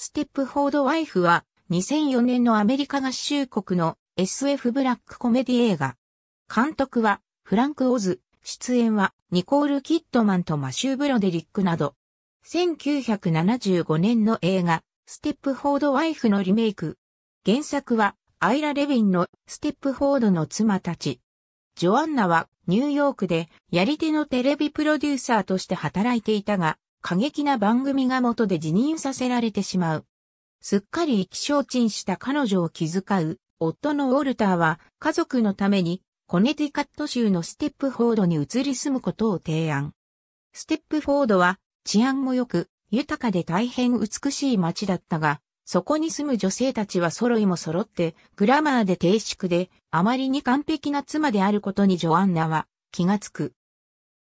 ステップフォードワイフは2004年のアメリカ合衆国の SF ブラックコメディ映画。監督はフランク・オズ、出演はニコール・キッドマンとマシュー・ブロデリックなど。1975年の映画、ステップフォードワイフのリメイク。原作はアイラ・レヴィンのステップフォードの妻たち。ジョアンナはニューヨークでやり手のテレビプロデューサーとして働いていたが、過激な番組が元で辞任させられてしまう。すっかり意気消沈した彼女を気遣う、夫のウォルターは家族のためにコネティカット州のステップフォードに移り住むことを提案。ステップフォードは治安も良く、豊かで大変美しい街だったが、そこに住む女性たちは揃いも揃って、グラマーで低粛で、あまりに完璧な妻であることにジョアンナは気がつく。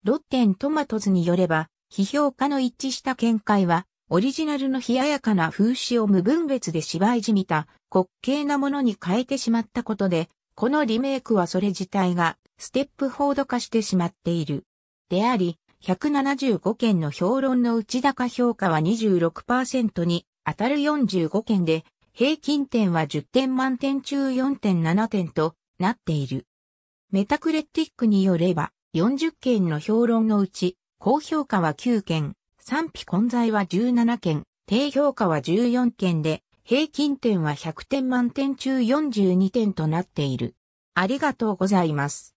ロッテントマトズによれば、批評家の一致した見解は、オリジナルの冷ややかな風刺を無分別で芝居じみた、滑稽なものに変えてしまったことで、このリメイクはそれ自体が、ステップフォード化してしまっている。であり、175件の評論の内高評価は26%に当たる45件で、平均点は10点満点中4.7点となっている。メタクレティックによれば、40件の評論のうち高評価は9件、賛否混在は17件、低評価は14件で、平均点は100点満点中42点となっている。ありがとうございます。